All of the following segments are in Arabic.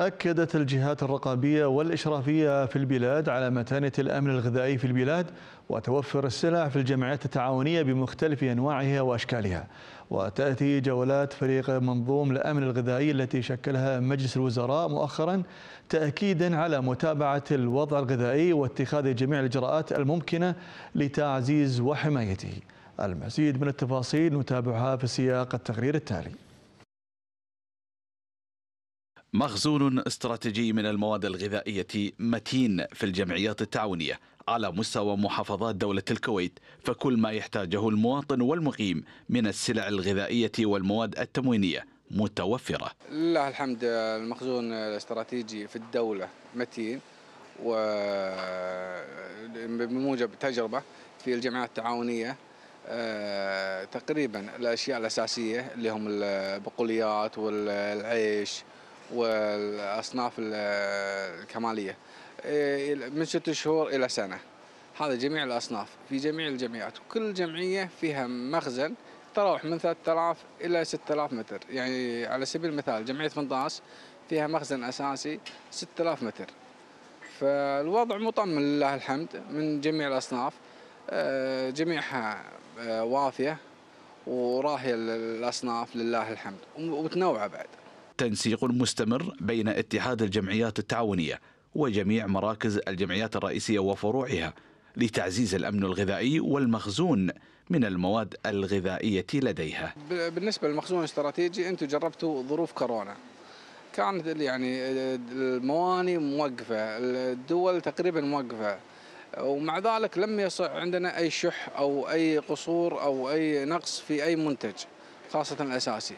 أكدت الجهات الرقابية والإشرافية في البلاد على متانة الأمن الغذائي في البلاد وتوفر السلع في الجمعيات التعاونية بمختلف أنواعها وأشكالها وتأتي جولات فريق منظوم الأمن الغذائي التي شكلها مجلس الوزراء مؤخرا تأكيدا على متابعة الوضع الغذائي واتخاذ جميع الإجراءات الممكنة لتعزيز وحمايته المزيد من التفاصيل نتابعها في سياق التقرير التالي مخزون استراتيجي من المواد الغذائية متين في الجمعيات التعاونية على مستوى محافظات دولة الكويت فكل ما يحتاجه المواطن والمقيم من السلع الغذائية والمواد التموينية متوفرة لله الحمد المخزون الاستراتيجي في الدولة متين وبموجب تجربة في الجمعيات التعاونية آه، تقريبا الأشياء الأساسية اللي هم البقوليات والعيش والاصناف الكماليه إيه، من ست شهور الى سنه هذا جميع الاصناف في جميع الجمعيات وكل جمعيه فيها مخزن تراوح من 3000 الى 6000 متر يعني على سبيل المثال جمعيه فنطاس فيها مخزن اساسي 6000 متر فالوضع مطمن لله الحمد من جميع الاصناف إيه، جميعها إيه، وافيه وراهيه الاصناف لله الحمد ومتنوعه بعد تنسيق مستمر بين اتحاد الجمعيات التعاونية وجميع مراكز الجمعيات الرئيسية وفروعها لتعزيز الأمن الغذائي والمخزون من المواد الغذائية لديها بالنسبة للمخزون الاستراتيجي أنتم جربتوا ظروف كورونا كانت يعني المواني موقفة الدول تقريبا موقفة ومع ذلك لم يصع عندنا أي شح أو أي قصور أو أي نقص في أي منتج خاصة الأساسي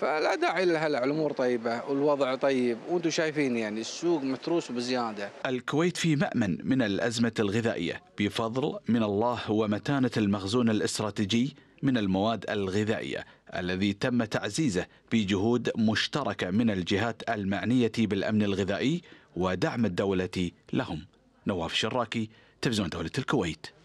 فلا داعي لهلا الامور طيبه والوضع طيب وانتم شايفين يعني السوق متروس بزياده. الكويت في مامن من الازمه الغذائيه بفضل من الله ومتانه المخزون الاستراتيجي من المواد الغذائيه الذي تم تعزيزه بجهود مشتركه من الجهات المعنيه بالامن الغذائي ودعم الدوله لهم. نواف شراكي تلفزيون دوله الكويت.